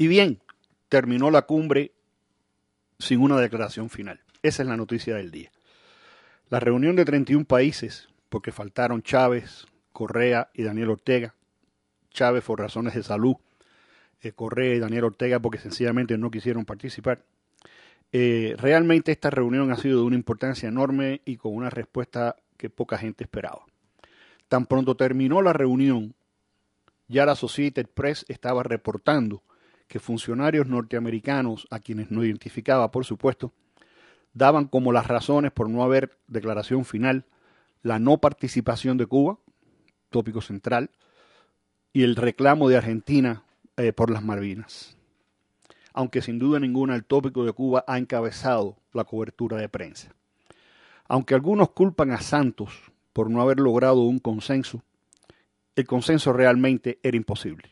Y bien, terminó la cumbre sin una declaración final. Esa es la noticia del día. La reunión de 31 países, porque faltaron Chávez, Correa y Daniel Ortega, Chávez por razones de salud, eh, Correa y Daniel Ortega porque sencillamente no quisieron participar. Eh, realmente esta reunión ha sido de una importancia enorme y con una respuesta que poca gente esperaba. Tan pronto terminó la reunión, ya la Associated Press estaba reportando que funcionarios norteamericanos, a quienes no identificaba, por supuesto, daban como las razones por no haber declaración final la no participación de Cuba, tópico central, y el reclamo de Argentina eh, por las Malvinas. Aunque sin duda ninguna el tópico de Cuba ha encabezado la cobertura de prensa. Aunque algunos culpan a Santos por no haber logrado un consenso, el consenso realmente era imposible.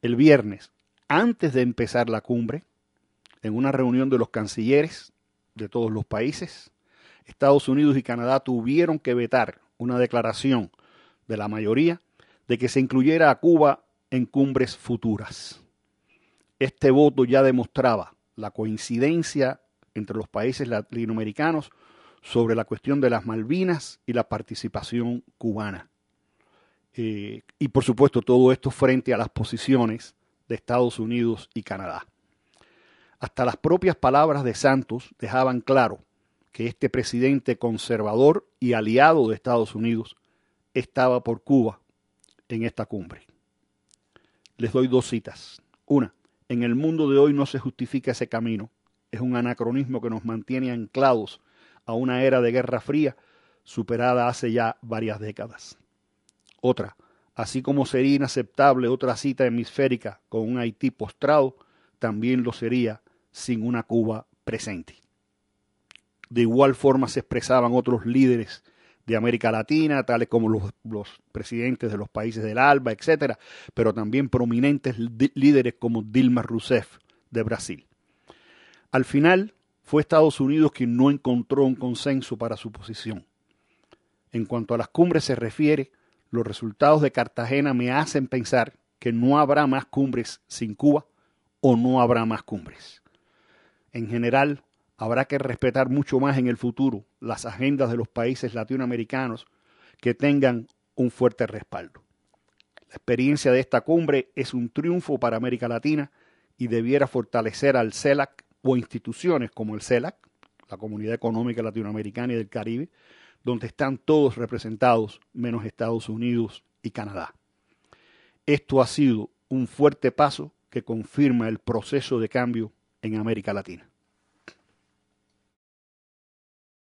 El viernes, antes de empezar la cumbre, en una reunión de los cancilleres de todos los países, Estados Unidos y Canadá tuvieron que vetar una declaración de la mayoría de que se incluyera a Cuba en cumbres futuras. Este voto ya demostraba la coincidencia entre los países latinoamericanos sobre la cuestión de las Malvinas y la participación cubana. Eh, y por supuesto todo esto frente a las posiciones de Estados Unidos y Canadá. Hasta las propias palabras de Santos dejaban claro que este presidente conservador y aliado de Estados Unidos estaba por Cuba en esta cumbre. Les doy dos citas. Una, en el mundo de hoy no se justifica ese camino. Es un anacronismo que nos mantiene anclados a una era de guerra fría superada hace ya varias décadas. Otra, así como sería inaceptable otra cita hemisférica con un Haití postrado, también lo sería sin una Cuba presente. De igual forma se expresaban otros líderes de América Latina, tales como los, presidentes de los países del ALBA, etc., pero también prominentes líderes como Dilma Rousseff de Brasil. Al final, fue Estados Unidos quien no encontró un consenso para su posición. En cuanto a las cumbres se refiere, los resultados de Cartagena me hacen pensar que no habrá más cumbres sin Cuba o no habrá más cumbres. En general, habrá que respetar mucho más en el futuro las agendas de los países latinoamericanos que tengan un fuerte respaldo. La experiencia de esta cumbre es un triunfo para América Latina y debiera fortalecer al CELAC o instituciones como el CELAC, la Comunidad Económica Latinoamericana y del Caribe, donde están todos representados, menos Estados Unidos y Canadá. Esto ha sido un fuerte paso que confirma el proceso de cambio en América Latina.